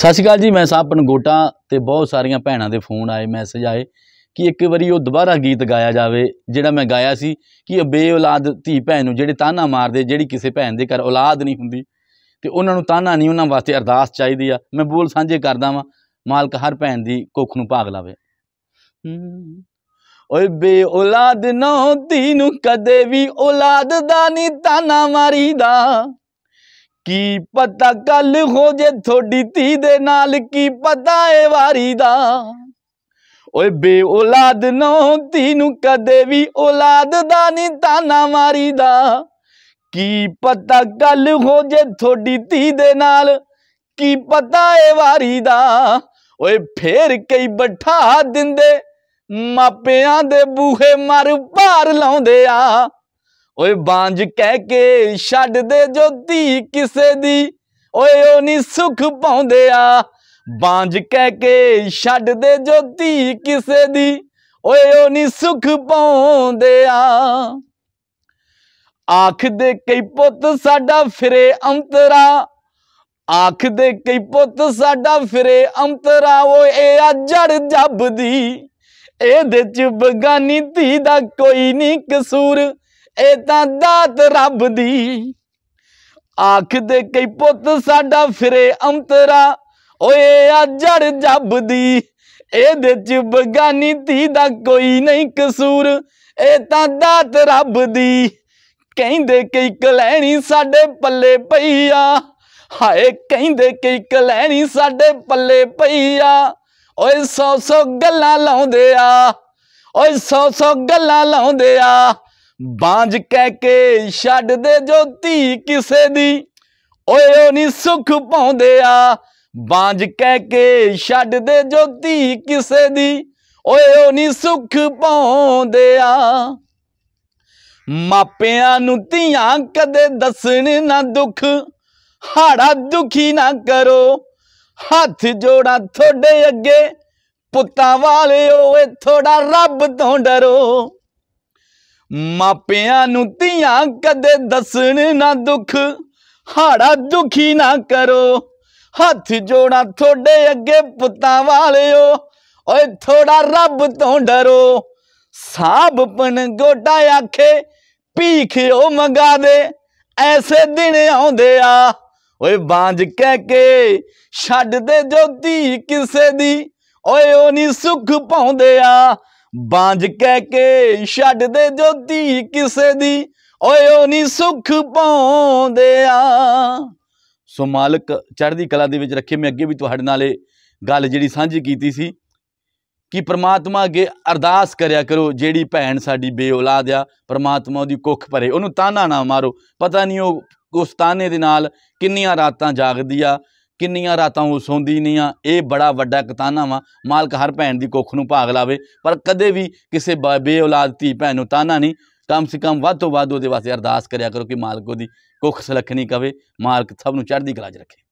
ਸਤਿ ਸ਼੍ਰੀ ਅਕਾਲ ਜੀ ਮੈਂ ਸਾਹਿਬ ਪਨਗੋਟਾ ਤੇ ਬਹੁਤ ਸਾਰੀਆਂ ਭੈਣਾਂ ਦੇ ਫੋਨ ਆਏ ਮੈਸੇਜ ਆਏ ਕਿ ਇੱਕ ਵਾਰੀ ਉਹ ਦੁਬਾਰਾ ਗੀਤ ਗਾਇਆ ਜਾਵੇ ਜਿਹੜਾ ਮੈਂ ਗਾਇਆ ਸੀ ਕਿ ਬੇ ਔਲਾਦ ਧੀ ਭੈਣ ਨੂੰ ਜਿਹੜੇ ਤਾਨਾ ਮਾਰਦੇ ਜਿਹੜੀ ਕਿਸੇ ਭੈਣ ਦੇ ਘਰ ਔਲਾਦ ਨਹੀਂ ਹੁੰਦੀ ਤੇ ਉਹਨਾਂ ਨੂੰ ਤਾਨਾ ਨਹੀਂ ਉਹਨਾਂ ਵਾਸਤੇ ਅਰਦਾਸ ਚਾਹੀਦੀ ਆ ਮੈਂ ਬੋਲ ਸਾਂਝੇ ਕਰਦਾ ਵਾਂ ਮਾਲਕ ਹਰ ਭੈਣ ਦੀ ਕੋਖ ਨੂੰ ਭਾਗ ਲਾਵੇ ਓਏ ਬੇ ਔਲਾਦ ਨਾ ਹੁੰਦੀ ਨੂੰ ਕਦੇ ਵੀ ਔਲਾਦ ਦਾ ਨਹੀਂ ਤਾਨਾ ਮਾਰੀਦਾ ਕੀ ਪਤਾ ਕੱਲ ਹੋ ਜੇ ਥੋੜੀ ਧੀ ਦੇ ਨਾਲ ਕੀ ਪਤਾ ਏ ਵਾਰੀ ਦਾ ਓਏ ਬੇ ਔਲਾਦ ਨੋ ਧੀ ਨੂੰ ਕਦੇ ਵੀ ਔਲਾਦ ਦਾ ਨਹੀਂ ਤਾਨਾ ਮਾਰੀ ਦਾ ਕੀ ਪਤਾ ਕੱਲ ਹੋ ਜੇ ਥੋੜੀ ਧੀ ਦੇ ਨਾਲ ਕੀ ਪਤਾ ਏ ਵਾਰੀ ਦਾ ਓਏ ਫੇਰ ਕਈ ਬਠਾ ਦਿੰਦੇ ਮਾਪਿਆਂ ਦੇ ਬੂਹੇ ਮਰ ਭਾਰ ਲਾਉਂਦੇ ਆ ਓਏ ਬਾਂਜ ਕਹਿ ਕੇ ਛੱਡ ਦੇ ਜੋਤੀ ਕਿਸੇ ਦੀ ਓਏ ਉਹ ਨਹੀਂ ਸੁਖ ਪਾਉਂਦੇ ਆ ਬਾਂਜ ਕਹਿ ਕੇ ਛੱਡ ਦੇ ਜੋਤੀ ਕਿਸੇ ਦੀ ਓਏ ਉਹ ਨਹੀਂ ਸੁਖ ਪਾਉਂਦੇ ਆ ਆਖ ਦੇ ਕਈ ਪੁੱਤ ਸਾਡਾ ਫਿਰੇ ਅੰਤਰਾ ਆਖ ਦੇ ਕਈ ਪੁੱਤ ਸਾਡਾ ਫਿਰੇ ਅੰਤਰਾ ਓਏ ਇਹ ਆ ਜੜ ਦੀ ਇਹਦੇ ਚ ਬਗਾਨੀ ਧੀ ਦਾ ਕੋਈ ਨਹੀਂ ਕਸੂਰ ਇਦਾਂ ਦਾਤ ਰੱਬ ਦੀ ਆਖ ਦੇ ਕਈ ਪੁੱਤ ਸਾਡਾ ਫਿਰੇ ਅੰਤਰਾ ਓਏ ਆ ਜੜ ਦੀ ਇਹਦੇ ਚ ਬਗਾਨੀ ਧੀ ਦਾ ਕੋਈ ਨਹੀਂ ਕਸੂਰ ਇਹ ਤਾਂ ਦਾਤ ਰੱਬ ਦੀ ਕਹਿੰਦੇ ਕਈ ਕਲੈਣੀ ਸਾਡੇ ਪੱਲੇ ਪਈ ਆ ਹਾਏ ਕਹਿੰਦੇ ਕਈ ਕਲੈਣੀ ਸਾਡੇ ਪੱਲੇ ਪਈ ਆ ਓਏ ਸੌ ਸੌ ਗੱਲਾਂ ਲਾਉਂਦੇ ਆ ਓਏ ਸੌ ਸੌ ਗੱਲਾਂ ਲਾਉਂਦੇ ਆ ਬਾਂਝ ਕਹਿ ਕੇ ਛੱਡ ਦੇ ਜੋਤੀ ਕਿਸੇ ਦੀ ਓਏ ਉਹ ਨਹੀਂ ਸੁਖ ਪਾਉਂਦੇ ਆ ਬਾਂਝ ਕਹਿ ਕੇ ਛੱਡ ਦੇ ਜੋਤੀ ਕਿਸੇ ਦੀ ਓਏ ਉਹ ਨਹੀਂ ਸੁਖ ਪਾਉਂਦੇ ਆ ਮਾਪਿਆਂ ਨੂੰ ਧੀਆਂ ਕਦੇ ਦੱਸਣ ਨਾ ਦੁੱਖ ਹਾੜਾ ਦੁਖੀ ਨਾ ਕਰੋ ਹੱਥ ਜੋੜਾ ਤੁਹਾਡੇ ਅੱਗੇ ਪੁੱਤਾਂ ਵਾਲਿਓ ਏ ਥੋੜਾ ਰੱਬ ਤੋਂ ਡਰੋ ਮਾਪਿਆਂ ਨੂੰ ਧੀਆਂ ਕਦੇ ਦੱਸਣ ਨਾ ਦੁੱਖ ਹਾੜਾ ਦੁਖੀ ਨਾ ਕਰੋ ਹੱਥ ਜੋੜਾ ਤੁਹਾਡੇ ਅੱਗੇ ਪੁੱਤਾਂ ਵਾਲਿਓ ਓਏ ਥੋੜਾ ਰੱਬ ਤੋਂ ਡਰੋ ਸਾਬਪਨ ਗੋਡਾ ਆਖੇ ਪੀਖਿਓ ਮੰਗਾ ਦੇ ਐਸੇ ਦਿਨ ਆਉਂਦੇ ਆ ਓਏ ਬਾਂਝ ਕਹਿ ਕੇ ਛੱਡ ਦੇ ਜੋਤੀ ਕਿਸੇ ਦੀ ਓਏ ਉਹ ਨਹੀਂ ਸੁੱਖ ਪਾਉਂਦੇ ਆ ਬਾਂਝ ਕਹਿ ਕੇ ਛੱਡ ਦੇ ਜੋਤੀ ਕਿਸੇ ਦੀ ਓਏ ਉਹ ਨਹੀਂ ਸੁਖ ਪਾਉਂਦੇ ਆ ਸੋ ਮਾਲਕ ਚੜ੍ਹਦੀ ਕਲਾ ਦੇ ਵਿੱਚ ਰੱਖੇ ਮੈਂ ਅੱਗੇ ਵੀ ਤੁਹਾਡੇ ਨਾਲ ਇਹ ਗੱਲ ਜਿਹੜੀ ਸਾਂਝੀ ਕੀਤੀ ਸੀ ਕਿ ਪ੍ਰਮਾਤਮਾ ਅੱਗੇ ਅਰਦਾਸ ਕਰਿਆ ਕਰੋ ਜਿਹੜੀ ਭੈਣ ਸਾਡੀ ਬੇਔਲਾਦ ਆ ਪ੍ਰਮਾਤਮਾ ਉਹਦੀ ਕੁੱਖ ਭਰੇ ਉਹਨੂੰ ਤਾਨਾ ਨਾ ਮਾਰੋ ਪਤਾ ਨਹੀਂ ਉਹ ਉਸ ਤਾਨੇ ਦੇ ਨਾਲ ਕਿੰਨੀਆਂ ਰਾਤਾਂ ਜਾਗਦੀ ਆ ਕਿੰਨੀਆਂ ਰਾਤਾਂ ਉਹ ਸੌਂਦੀ ਨਹੀਂ ਆ ਇਹ ਬੜਾ ਵੱਡਾ ਕਤਾਨਾ ਵਾ ਮਾਲਕ ਹਰ ਭੈਣ ਦੀ ਕੋਖ ਨੂੰ ਭਾਗ ਲਾਵੇ ਪਰ ਕਦੇ ਵੀ ਕਿਸੇ ਬੇ ਔਲਾਦ ਧੀ ਭੈਣ ਨੂੰ ਤਾਨਾ ਨਹੀਂ ਕਮ ਸੇ ਕਮ ਵੱਧ ਤੋਂ ਵੱਧ ਉਹਦੇ ਵਾਸਤੇ ਅਰਦਾਸ ਕਰਿਆ ਕਰੋ ਕਿ ਮਾਲਕ ਉਹਦੀ ਕੋਖ ਸਲਖਣੀ ਕਵੇ ਮਾਲਕ ਸਭ ਨੂੰ ਚੜ੍ਹਦੀ ਕਲਾ 'ਚ ਰੱਖੇ